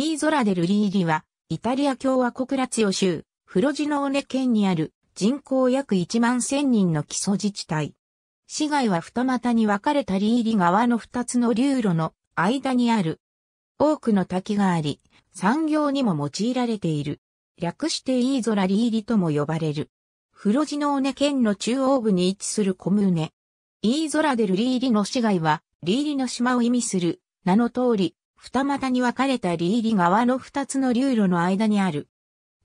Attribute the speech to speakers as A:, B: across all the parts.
A: イーゾラデルリーリは、イタリア共和国ラツィオ州、フロジノーネ県にある人口約1万1000人の基礎自治体。市街は二股に分かれたリーリ川の二つの流路の間にある。多くの滝があり、産業にも用いられている。略してイーゾラリーリとも呼ばれる。フロジノーネ県の中央部に位置するコムーネ。イーゾラデルリーリの市街は、リーリの島を意味する、名の通り、二股に分かれたリーリ川の二つの流路の間にある。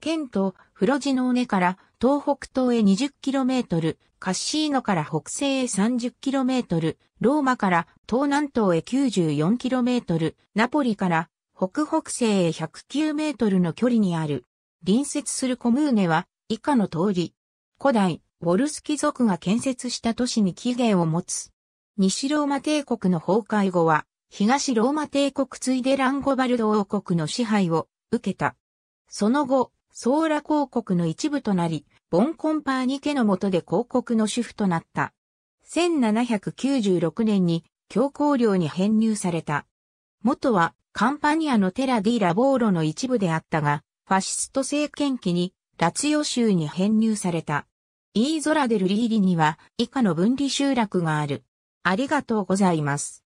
A: 県と、フロジノーネから東北東へ 20km、カッシーノから北西へ 30km、ローマから東南東へ 94km、ナポリから北北西へ 109m の距離にある。隣接するコムーネは以下の通り。古代、ウォルス貴族が建設した都市に起源を持つ。西ローマ帝国の崩壊後は、東ローマ帝国ついでランゴバルド王国の支配を受けた。その後、ソーラ公国の一部となり、ボンコンパーニ家の下で公国の主婦となった。1796年に教皇領に編入された。元はカンパニアのテラディ・ラボーロの一部であったが、ファシスト政権期にラツヨ州に編入された。イーゾラデル・リーリには以下の分離集落がある。あり
B: がとうございます。